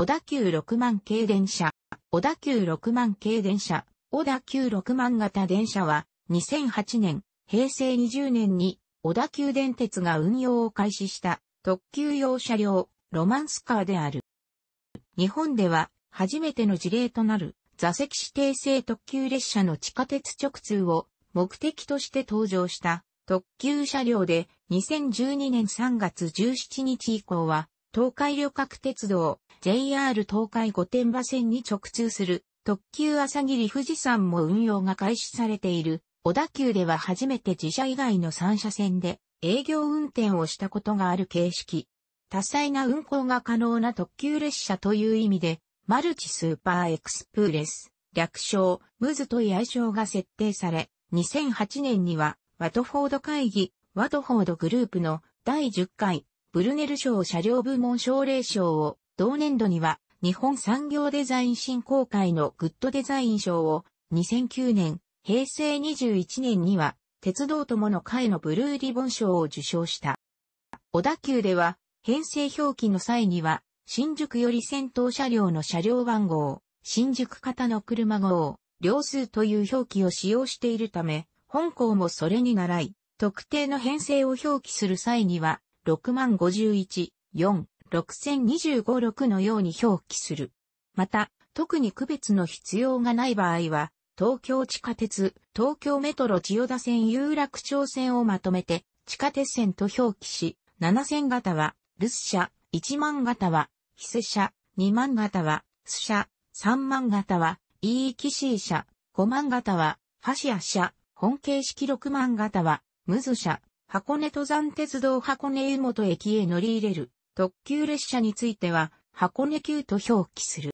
小田急6万系電車、小田急6万系電車、小田急6万型電車は、2008年、平成20年に、小田急電鉄が運用を開始した特急用車両、ロマンスカーである。日本では、初めての事例となる、座席指定制特急列車の地下鉄直通を目的として登場した特急車両で2012年3月17日以降は東海旅客鉄道、JR 東海御殿場線に直通する特急朝霧富士山も運用が開始されている小田急では初めて自社以外の3車線で営業運転をしたことがある形式。多彩な運行が可能な特急列車という意味で、マルチスーパーエクスプレス、略称、ムズという愛称が設定され、2008年には、ワトフォード会議、ワトフォードグループの第10回、ブルネル賞車両部門奨励賞を同年度には日本産業デザイン振興会のグッドデザイン賞を2009年、平成21年には鉄道友の会のブルーリボン賞を受賞した。小田急では編成表記の際には新宿より先頭車両の車両番号、新宿型の車号、両数という表記を使用しているため、本校もそれに倣い、特定の編成を表記する際には、6万51、4、6025-6のように表記する。また、特に区別の必要がない場合は、東京地下鉄、東京メトロ千代田線有楽町線をまとめて、地下鉄線と表記し、7000型は、留守車、1万型は、非ス車、2万型は、ス車、3万型は、E シー車、5万型は、ファシア車、本形式6万型は、ムズ車、箱根登山鉄道箱根湯本駅へ乗り入れる。特急列車については、箱根急と表記する。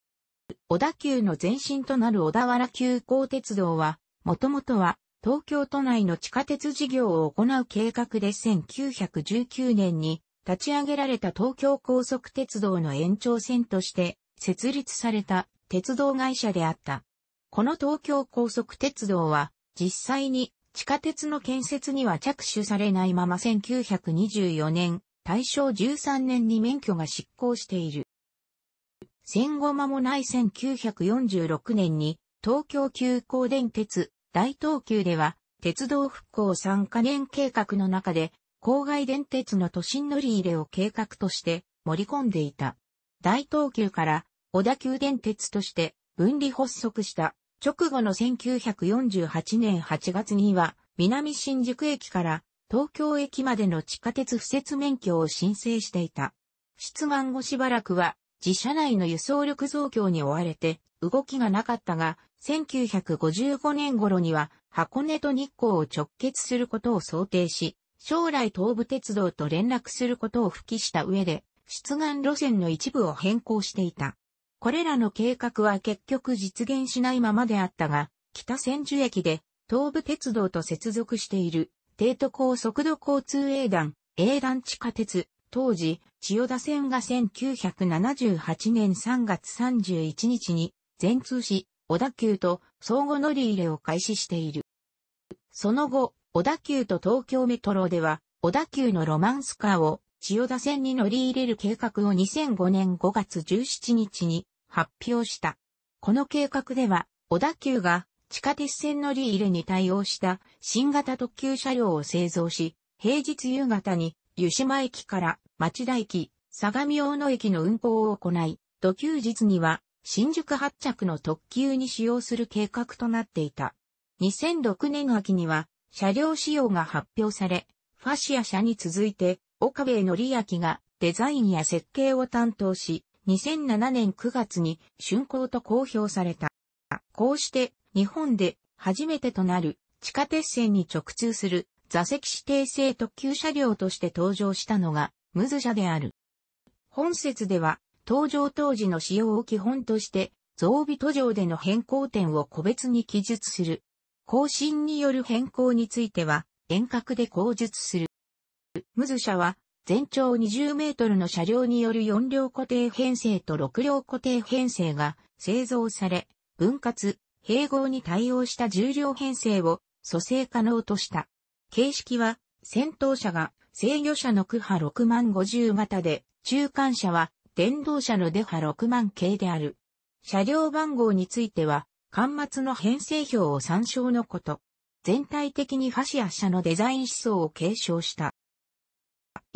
小田急の前身となる小田原急行鉄道は、もともとは東京都内の地下鉄事業を行う計画で1919年に立ち上げられた東京高速鉄道の延長線として設立された鉄道会社であった。この東京高速鉄道は実際に地下鉄の建設には着手されないまま1924年大正13年に免許が失効している。戦後間もない1946年に東京急行電鉄大東急では鉄道復興参加年計画の中で郊外電鉄の都心乗り入れを計画として盛り込んでいた。大東急から小田急電鉄として分離発足した直後の1948年8月には南新宿駅から東京駅までの地下鉄不設免許を申請していた。出願後しばらくは自社内の輸送力増強に追われて動きがなかったが、1955年頃には箱根と日光を直結することを想定し、将来東武鉄道と連絡することを付記した上で、出願路線の一部を変更していた。これらの計画は結局実現しないままであったが、北千住駅で東武鉄道と接続している帝都高速度交通営団、営団地下鉄、当時、千代田線が1978年3月31日に全通し、小田急と相互乗り入れを開始している。その後、小田急と東京メトロでは、小田急のロマンスカーを千代田線に乗り入れる計画を2005年5月17日に発表した。この計画では、小田急が地下鉄線乗り入れに対応した新型特急車両を製造し、平日夕方に湯島駅から町田駅、相模大野駅の運行を行い、土休日には新宿発着の特急に使用する計画となっていた。2006年秋には車両仕様が発表され、ファシア社に続いて岡部則明がデザインや設計を担当し、2007年9月に竣工と公表された。こうして日本で初めてとなる地下鉄線に直通する座席指定性特急車両として登場したのがムズ車である。本説では登場当時の使用を基本として増備途上での変更点を個別に記述する。更新による変更については遠隔で口述する。ムズ車は全長20メートルの車両による4両固定編成と6両固定編成が製造され、分割、併合に対応した重量編成を蘇生可能とした。形式は、戦闘車が制御車の区波6万50型で、中間車は電動車のデハ6万系である。車両番号については、端末の編成表を参照のこと。全体的にファシア車のデザイン思想を継承した。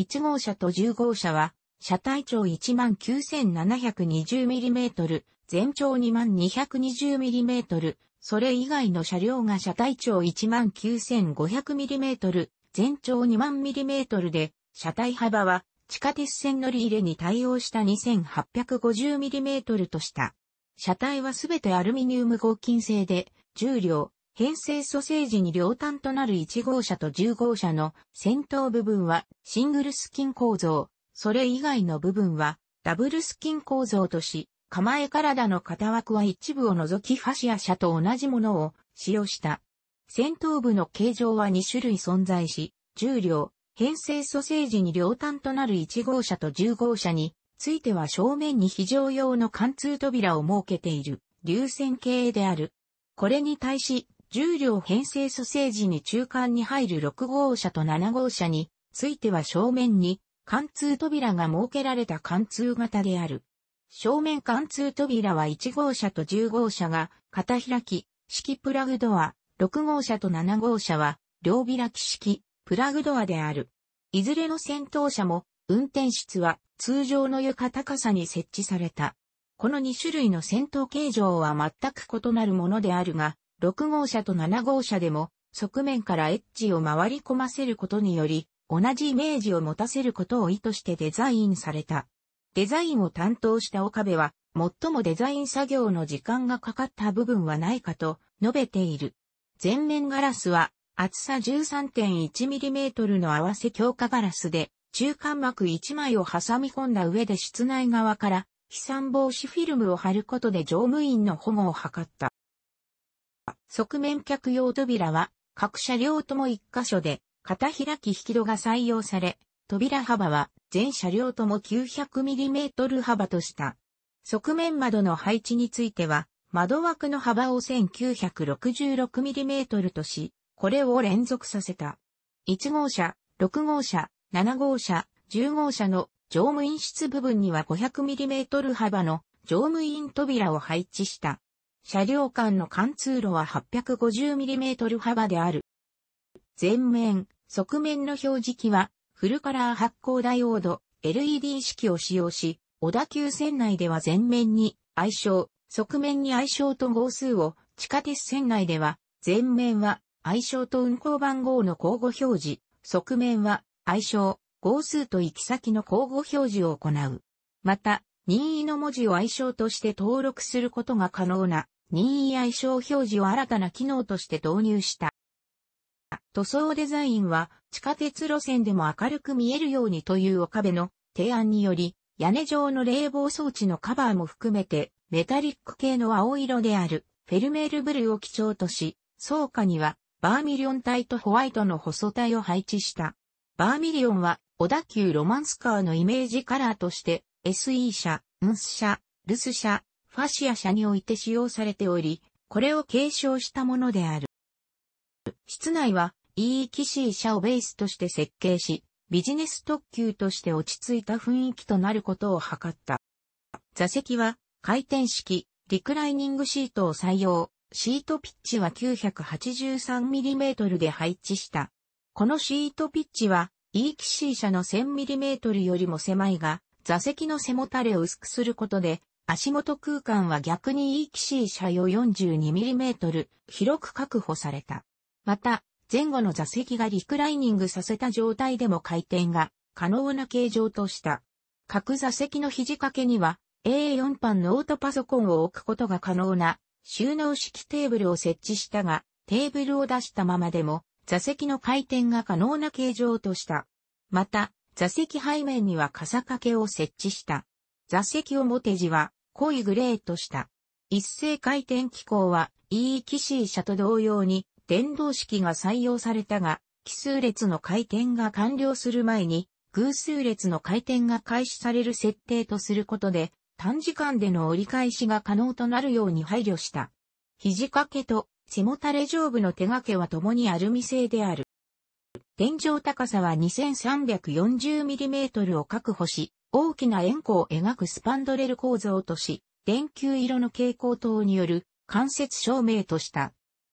1号車と10号車は、車体長 19,720mm、全長 2220mm、それ以外の車両が車体長 19500mm、全長2 0 0 0 m m で、車体幅は地下鉄線乗り入れに対応した 2850mm とした。車体はすべてアルミニウム合金製で、重量、編成蘇生時に両端となる1号車と10号車の先頭部分はシングルスキン構造、それ以外の部分はダブルスキン構造とし、構え体の型枠は一部を除きファシア車と同じものを使用した。先頭部の形状は2種類存在し、重量、編成蘇生時に両端となる1号車と10号車については正面に非常用の貫通扉を設けている流線形である。これに対し、重量編成蘇生時に中間に入る6号車と7号車については正面に貫通扉が設けられた貫通型である。正面貫通扉は1号車と10号車が片開き、式プラグドア、6号車と7号車は両開き式、プラグドアである。いずれの先頭車も運転室は通常の床高さに設置された。この2種類の先頭形状は全く異なるものであるが、6号車と7号車でも側面からエッジを回り込ませることにより、同じイメージを持たせることを意図してデザインされた。デザインを担当した岡部は、最もデザイン作業の時間がかかった部分はないかと述べている。全面ガラスは厚さ 13.1mm の合わせ強化ガラスで中間膜1枚を挟み込んだ上で室内側から飛散防止フィルムを貼ることで乗務員の保護を図った。側面客用扉は各車両とも1箇所で、片開き引き戸が採用され、扉幅は全車両とも 900mm 幅とした。側面窓の配置については、窓枠の幅を 1966mm とし、これを連続させた。1号車、6号車、7号車、10号車の乗務員室部分には 500mm 幅の乗務員扉を配置した。車両間の貫通路は 850mm 幅である。前面、側面の表示器はフルカラー発光ダイオード LED 式を使用し、小田急線内では前面に愛称、側面に愛称と号数を、地下鉄線内では、前面は愛称と運行番号の交互表示、側面は相性、号数と行き先の交互表示を行う。また、任意の文字を愛称として登録することが可能な任意愛称表示を新たな機能として導入した。塗装デザインは地下鉄路線でも明るく見えるようにという岡部の提案により、屋根上の冷房装置のカバーも含めてメタリック系の青色であるフェルメールブルーを基調とし、倉下にはバーミリオン体とホワイトの細体を配置した。バーミリオンは小田急ロマンスカーのイメージカラーとして SE 社、ウンス社、ルス社、ファシア社において使用されており、これを継承したものである。室内は E e 士医者をベースとして設計し、ビジネス特急として落ち着いた雰囲気となることを図った。座席は回転式、リクライニングシートを採用、シートピッチは 983mm で配置した。このシートピッチは E 騎 c 車の 1000mm よりも狭いが、座席の背もたれを薄くすることで、足元空間は逆に E 騎 c 車用 42mm 広く確保された。また、前後の座席がリクライニングさせた状態でも回転が可能な形状とした。各座席の肘掛けには A4 版ノートパソコンを置くことが可能な収納式テーブルを設置したが、テーブルを出したままでも座席の回転が可能な形状とした。また、座席背面には傘掛けを設置した。座席表地は濃いグレーとした。一斉回転機構は E 機 C 車と同様に電動式が採用されたが、奇数列の回転が完了する前に、偶数列の回転が開始される設定とすることで、短時間での折り返しが可能となるように配慮した。肘掛けと背もたれ上部の手掛けは共にアルミ製である。天井高さは 2340mm を確保し、大きな円弧を描くスパンドレル構造とし、電球色の蛍光灯による間接照明とした。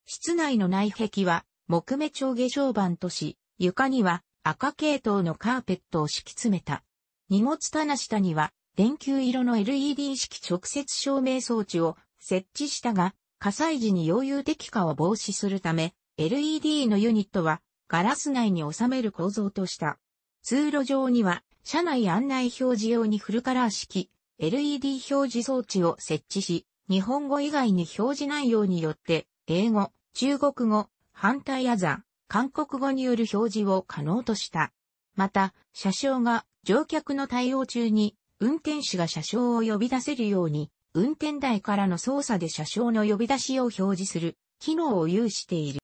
室内の内壁は木目調下床板とし、床には赤系統のカーペットを敷き詰めた。荷物棚下には電球色の LED 式直接照明装置を設置したが、火災時に溶融的化を防止するため、LED のユニットはガラス内に収める構造とした。通路上には車内案内表示用にフルカラー式 LED 表示装置を設置し、日本語以外に表示内容によって英語、中国語、反対あざ、韓国語による表示を可能とした。また、車掌が乗客の対応中に運転手が車掌を呼び出せるように、運転台からの操作で車掌の呼び出しを表示する機能を有している。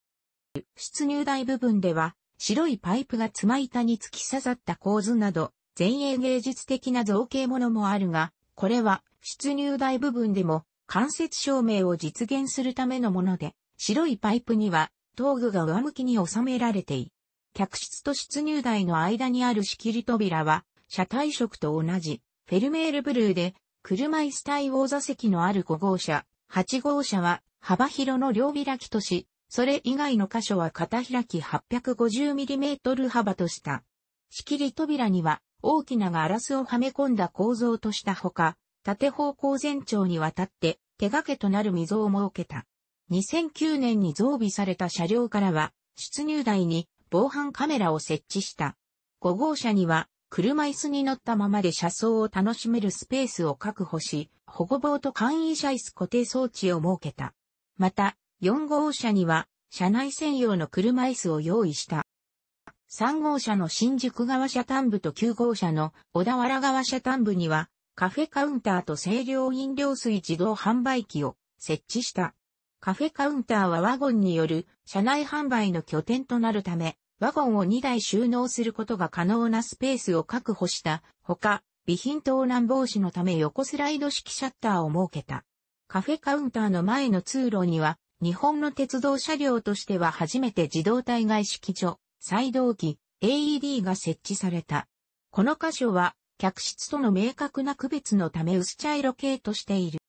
出入台部分では、白いパイプが妻板に突き刺さった構図など、前衛芸術的な造形ものもあるが、これは出入台部分でも間接照明を実現するためのもので、白いパイプには、頭具が上向きに収められてい。客室と出入台の間にある仕切り扉は、車体色と同じ、フェルメールブルーで、車椅子対応座席のある5号車、8号車は、幅広の両開きとし、それ以外の箇所は片開き 850mm 幅とした。仕切り扉には大きなガラスをはめ込んだ構造としたほか、縦方向全長にわたって手掛けとなる溝を設けた。2009年に増備された車両からは、出入台に防犯カメラを設置した。5号車には、車椅子に乗ったままで車窓を楽しめるスペースを確保し、保護棒と簡易車椅子固定装置を設けた。また、4号車には、車内専用の車椅子を用意した。3号車の新宿側車端部と9号車の小田原側車端部には、カフェカウンターと清涼飲料水自動販売機を設置した。カフェカウンターはワゴンによる車内販売の拠点となるため、ワゴンを2台収納することが可能なスペースを確保したほか、備品盗難防止のため横スライド式シャッターを設けた。カフェカウンターの前の通路には、日本の鉄道車両としては初めて自動体外式所、再動機、AED が設置された。この箇所は、客室との明確な区別のため薄茶色系としている。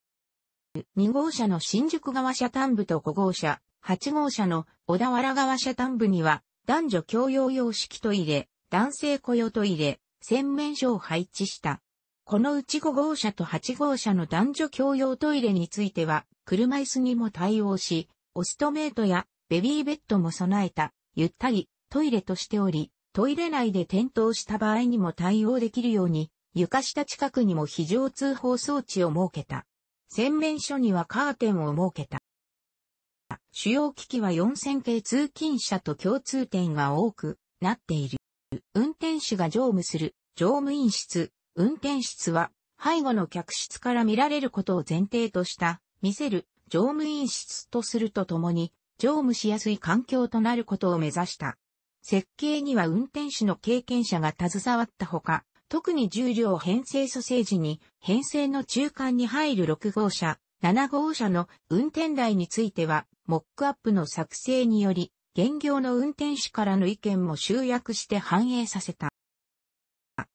2号車の新宿側車端部と5号車、8号車の小田原側車端部には男女共用様式トイレ、男性雇用トイレ、洗面所を配置した。このうち5号車と8号車の男女共用トイレについては、車椅子にも対応し、オストメイトやベビーベッドも備えた、ゆったりトイレとしており、トイレ内で転倒した場合にも対応できるように、床下近くにも非常通報装置を設けた。洗面所にはカーテンを設けた。主要機器は4000系通勤車と共通点が多くなっている。運転手が乗務する乗務員室、運転室は背後の客室から見られることを前提とした見せる乗務員室とするとともに乗務しやすい環境となることを目指した。設計には運転手の経験者が携わったほか、特に重量編成蘇生時に、編成の中間に入る6号車、7号車の運転台については、モックアップの作成により、現業の運転手からの意見も集約して反映させた。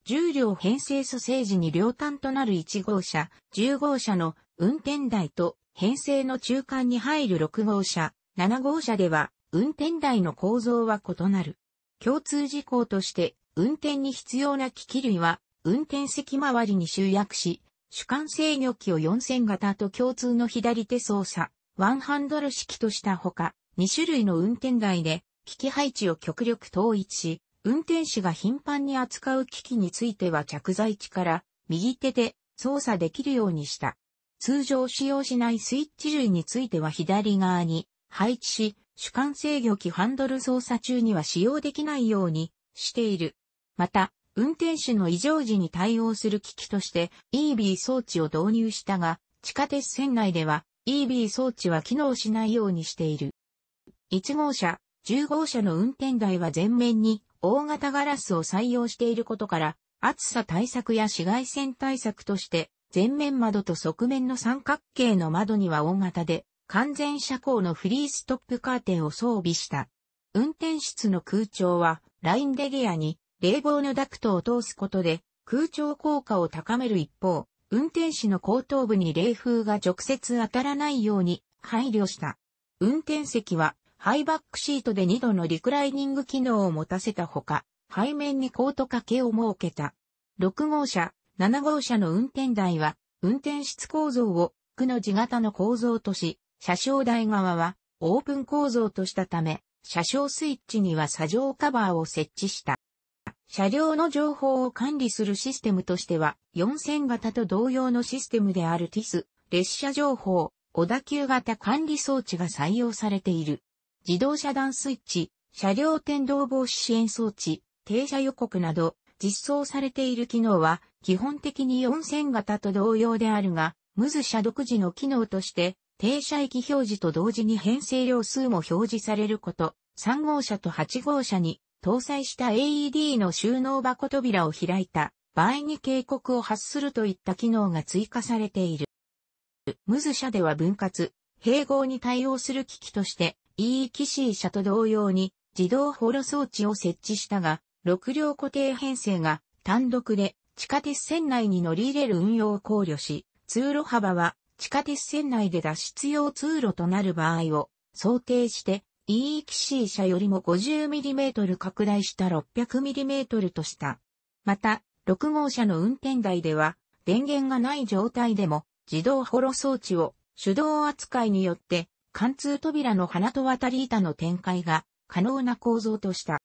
重量編成蘇生時に両端となる1号車、10号車の運転台と編成の中間に入る6号車、7号車では運転台の構造は異なる。共通事項として運転に必要な機器類は、運転席周りに集約し、主管制御機を4000型と共通の左手操作、ワンハンドル式としたほか、2種類の運転台で、機器配置を極力統一し、運転手が頻繁に扱う機器については着座位置から右手で操作できるようにした。通常使用しないスイッチ類については左側に配置し、主管制御機ハンドル操作中には使用できないようにしている。また、運転手の異常時に対応する機器として EB 装置を導入したが、地下鉄線内では EB 装置は機能しないようにしている。1号車、10号車の運転台は前面に大型ガラスを採用していることから、暑さ対策や紫外線対策として、前面窓と側面の三角形の窓には大型で、完全車高のフリーストップカーテンを装備した。運転室の空調は、ラインデリアに冷房のダクトを通すことで空調効果を高める一方、運転士の後頭部に冷風が直接当たらないように配慮した。運転席はハイバックシートで2度のリクライニング機能を持たせたほか、背面にコート掛けを設けた。6号車、7号車の運転台は、運転室構造を区の字型の構造とし、車掌台側はオープン構造としたため、車掌スイッチには車上カバーを設置した。車両の情報を管理するシステムとしては、4000型と同様のシステムである TIS、列車情報、小田急型管理装置が採用されている。自動遮断スイッチ、車両転動防止支援装置、停車予告など、実装されている機能は、基本的に4000型と同様であるが、ムズ車独自の機能として、停車駅表示と同時に編成量数も表示されること、3号車と8号車に搭載した AED の収納箱扉を開いた場合に警告を発するといった機能が追加されている。ムズ社では分割、併合に対応する機器として EE キシー社と同様に自動ホロ装置を設置したが、6両固定編成が単独で地下鉄線内に乗り入れる運用を考慮し、通路幅は地下鉄線内で脱出用通路となる場合を想定して e e c 車よりも 50mm 拡大した 600mm とした。また、6号車の運転台では、電源がない状態でも、自動ホロ装置を手動扱いによって、貫通扉の鼻と渡り板の展開が可能な構造とした。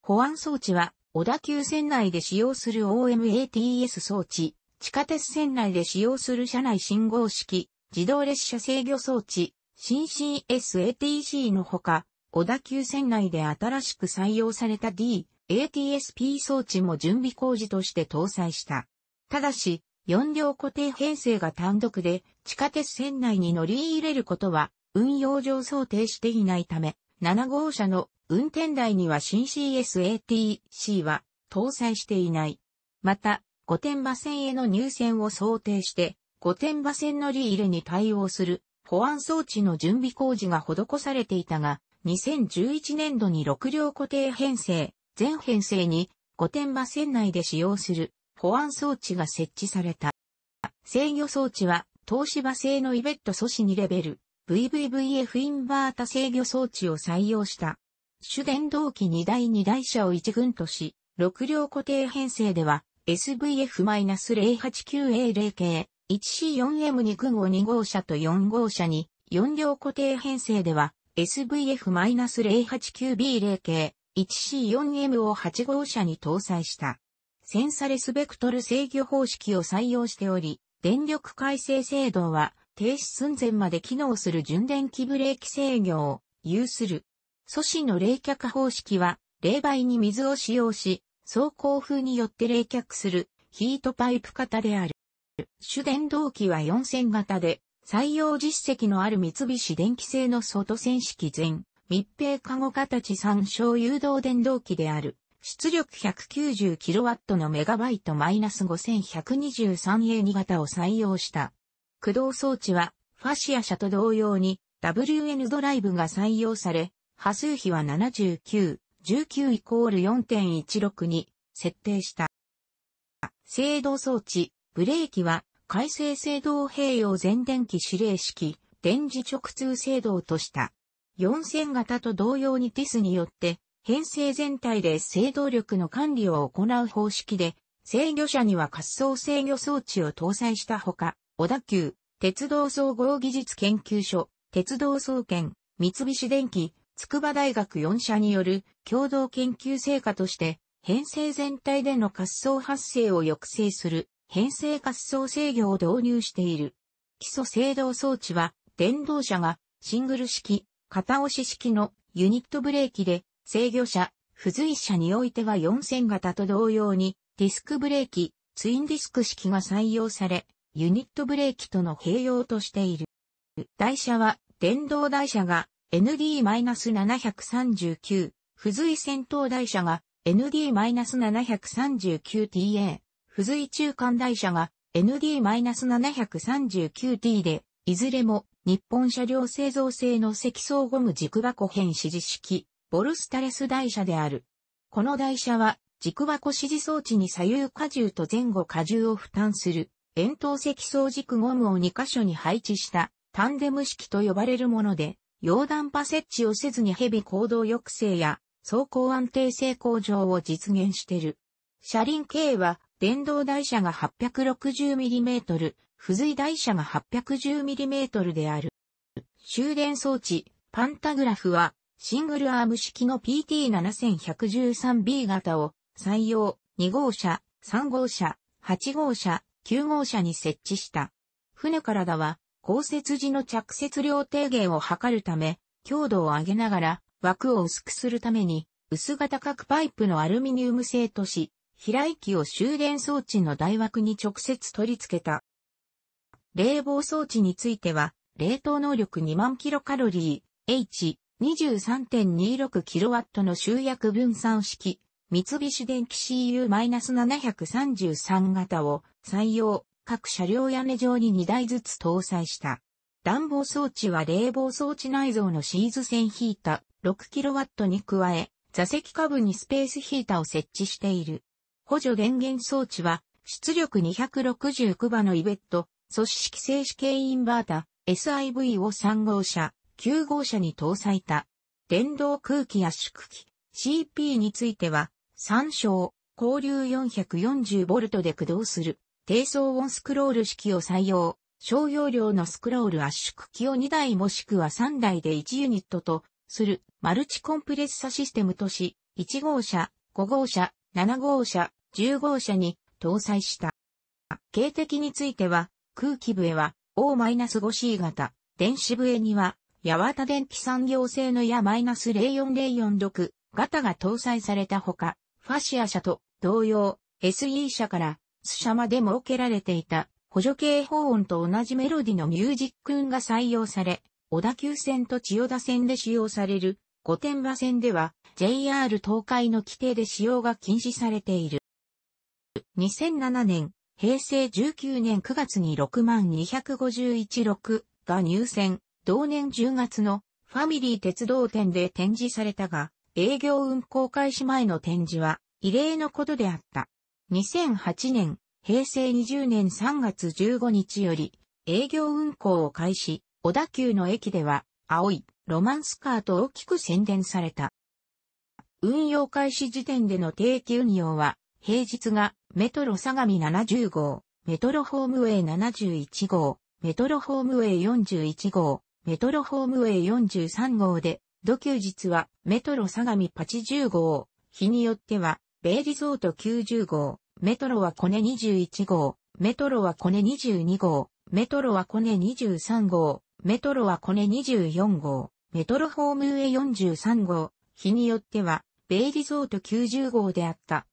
保安装置は、小田急線内で使用する OMATS 装置、地下鉄線内で使用する車内信号式、自動列車制御装置、新 CSATC のほか、小田急線内で新しく採用された D、ATSP 装置も準備工事として搭載した。ただし、4両固定編成が単独で地下鉄線内に乗り入れることは運用上想定していないため、7号車の運転台には新 CSATC は搭載していない。また、御殿場線への入線を想定して、御殿場線乗り入れに対応する保安装置の準備工事が施されていたが、2011年度に6両固定編成、全編成に御殿場線内で使用する保安装置が設置された。制御装置は東芝製のイベット素子2レベル VVVF インバータ制御装置を採用した。主電動機2台2台車を1軍とし、6両固定編成では SVF-089A0 系、1C4M 2群を2号車と4号車に、4両固定編成では、SVF-089B0 系、1C4M を8号車に搭載した。センサレスベクトル制御方式を採用しており、電力改正制度は、停止寸前まで機能する純電気ブレーキ制御を有する。素子の冷却方式は、冷媒に水を使用し、走行風によって冷却するヒートパイプ型である。主電動機は4000型で、採用実績のある三菱電機製の外線式全密閉加護形参照誘導電動機である。出力 190kW のメガバイトマイナス 5123A2 型を採用した。駆動装置は、ファシア車と同様に WN ドライブが採用され、波数比は79、19イコール4.162設定した。制動装置、ブレーキは、改正制動併用全電気指令式、電磁直通制動とした。4000型と同様にティスによって、編成全体で制動力の管理を行う方式で、制御車には滑走制御装置を搭載したほか、小田急、鉄道総合技術研究所、鉄道総研、三菱電機、筑波大学4社による共同研究成果として、編成全体での滑走発生を抑制する編成滑走制御を導入している。基礎制動装置は、電動車がシングル式、片押し式のユニットブレーキで、制御車、付随車においては4000型と同様に、ディスクブレーキ、ツインディスク式が採用され、ユニットブレーキとの併用としている。台車は、電動台車が ND-739、付随戦闘台車が ND-739TA、付随中間台車が ND-739T で、いずれも日本車両製造製の積層ゴム軸箱編指示式、ボルスタレス台車である。この台車は軸箱指示装置に左右荷重と前後荷重を負担する、円筒積層軸ゴムを2箇所に配置したタンデム式と呼ばれるもので、溶断パ設置をせずにヘビ行動抑制や走行安定性向上を実現している。車輪径は電動台車が 860mm、付随台車が 810mm である。終電装置、パンタグラフは、シングルアーム式の PT7113B 型を採用、2号車、3号車、8号車、9号車に設置した。船体は、降雪時の着雪量低減を図るため、強度を上げながら枠を薄くするために、薄型各パイプのアルミニウム製とし、開機を終電装置の台枠に直接取り付けた。冷房装置については、冷凍能力2万キロカロリー、H、2 3 2 6ットの集約分散式、三菱電機 CU-733 型を採用、各車両屋根上に2台ずつ搭載した。暖房装置は冷房装置内蔵のシーズ線ヒーター6ットに加え、座席下部にスペースヒーターを設置している。補助電源装置は、出力269馬のイベット、組織静止系インバータ、SIV を3号車、9号車に搭載た。電動空気圧縮機、CP については、参照、交流 440V で駆動する、低オンスクロール式を採用、小容量のスクロール圧縮機を2台もしくは3台で1ユニットとする、マルチコンプレッサシステムとし、1号車、5号車、7号車、10号車に搭載した。警的については、空気笛は O-5C 型、電子笛には、八幡電機産業製の矢 -04046 型が搭載されたほか、ファシア車と同様、SE 車からス車まで設けられていた補助警報音と同じメロディのミュージック音が採用され、小田急線と千代田線で使用される御殿場線では JR 東海の規定で使用が禁止されている。2007年、平成19年9月に62516が入選、同年10月のファミリー鉄道店で展示されたが、営業運行開始前の展示は異例のことであった。2008年、平成20年3月15日より営業運行を開始、小田急の駅では青いロマンスカーと大きく宣伝された。運用開始時点での定期運用は平日がメトロ相模70号、メトロホームウェイ71号、メトロホームウェイ41号、メトロホームウェイ43号で、土休日はメトロ相模パチ10号、日によっては、ベイリゾート90号、メトロはコネ21号、メトロはコネ22号、メトロはコネ23号、メトロはコネ24号、メトロホームウェイ43号、日によっては、ベイリゾート90号であった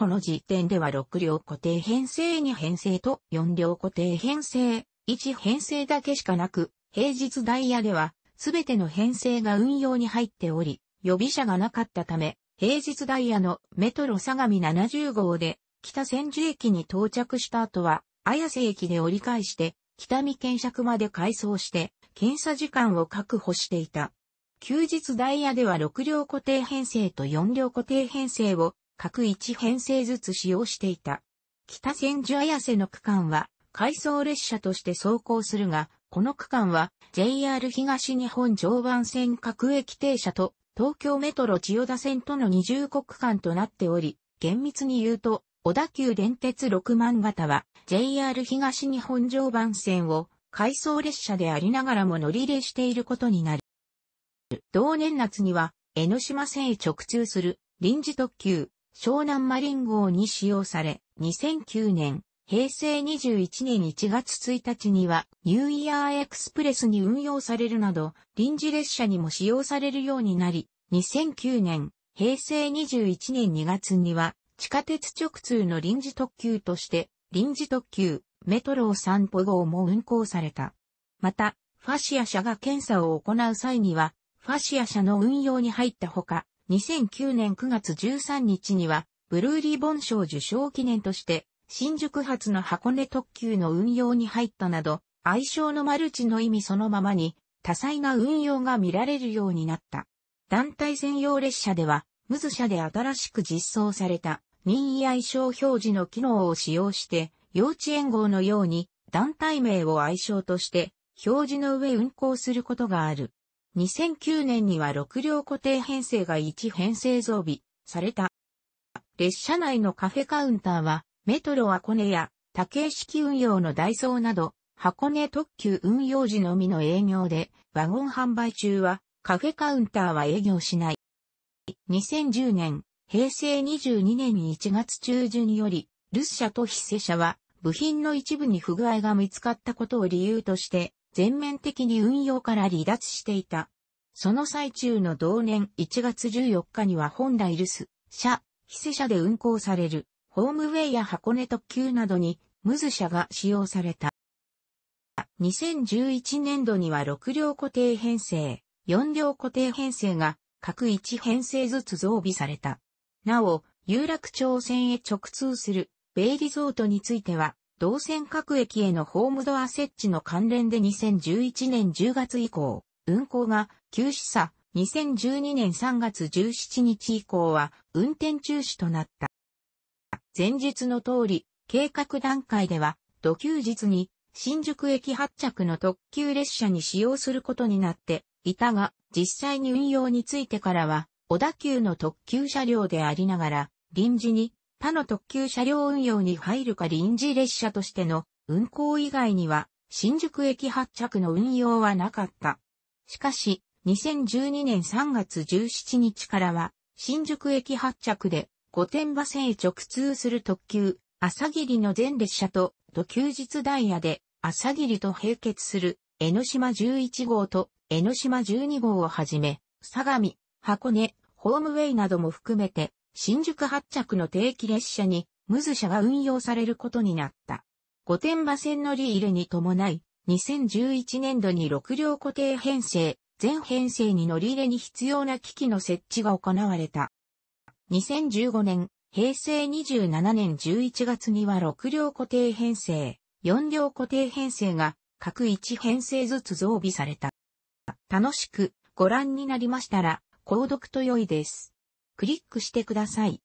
この時点では6両固定編成2編成と4両固定編成、1編成だけしかなく、平日ダイヤでは、全ての編成が運用に入っており、予備車がなかったため、平日ダイヤのメトロ相模70号で、北千住駅に到着した後は、綾瀬駅で折り返して、北見検尺まで改装して、検査時間を確保していた。休日ダイヤでは6両固定編成と4両固定編成を各1編成ずつ使用していた。北千住綾瀬の区間は、回送列車として走行するが、この区間は JR 東日本常磐線各駅停車と東京メトロ千代田線との二重国区間となっており、厳密に言うと、小田急電鉄6万型は JR 東日本常磐線を回送列車でありながらも乗り入れしていることになる。同年夏には江ノ島線へ直通する臨時特急湘南マリン号に使用され、2009年、平成21年1月1日には、ニューイヤーエクスプレスに運用されるなど、臨時列車にも使用されるようになり、2009年、平成21年2月には、地下鉄直通の臨時特急として、臨時特急、メトロー散歩号も運行された。また、ファシア社が検査を行う際には、ファシア社の運用に入ったほか、2009年9月13日には、ブルーリボン賞受賞記念として、新宿発の箱根特急の運用に入ったなど、愛称のマルチの意味そのままに、多彩な運用が見られるようになった。団体専用列車では、ムズ社で新しく実装された任意愛称表示の機能を使用して、幼稚園号のように団体名を愛称として表示の上運行することがある。2009年には6両固定編成が1編成増備された。列車内のカフェカウンターは、メトロ箱根や多形式運用のダイソーなど、箱根特急運用時のみの営業で、ワゴン販売中は、カフェカウンターは営業しない。2010年、平成22年1月中旬より、ルス社とヒセ社は、部品の一部に不具合が見つかったことを理由として、全面的に運用から離脱していた。その最中の同年1月14日には本来留守、車、非施車で運行される、ホームウェイや箱根特急などに、ムズ車が使用された。2011年度には6両固定編成、4両固定編成が各1編成ずつ増備された。なお、有楽町線へ直通するベイリゾートについては、同線各駅へのホームドア設置の関連で2011年10月以降、運行が休止さ、2012年3月17日以降は運転中止となった。前述の通り、計画段階では、土休日に新宿駅発着の特急列車に使用することになっていたが、実際に運用についてからは、小田急の特急車両でありながら、臨時に他の特急車両運用に入るか臨時列車としての運行以外には、新宿駅発着の運用はなかった。しかし、2012年3月17日からは、新宿駅発着で、御殿場線へ直通する特急、朝霧の全列車と、土休日ダイヤで、朝霧と並結する、江ノ島11号と、江ノ島12号をはじめ、相模、箱根、ホームウェイなども含めて、新宿発着の定期列車に、ムズ社が運用されることになった。御殿場線乗り入れに伴い、2011年度に6両固定編成、全編成に乗り入れに必要な機器の設置が行われた。2015年、平成27年11月には6両固定編成、4両固定編成が各1編成ずつ増備された。楽しくご覧になりましたら、購読と良いです。クリックしてください。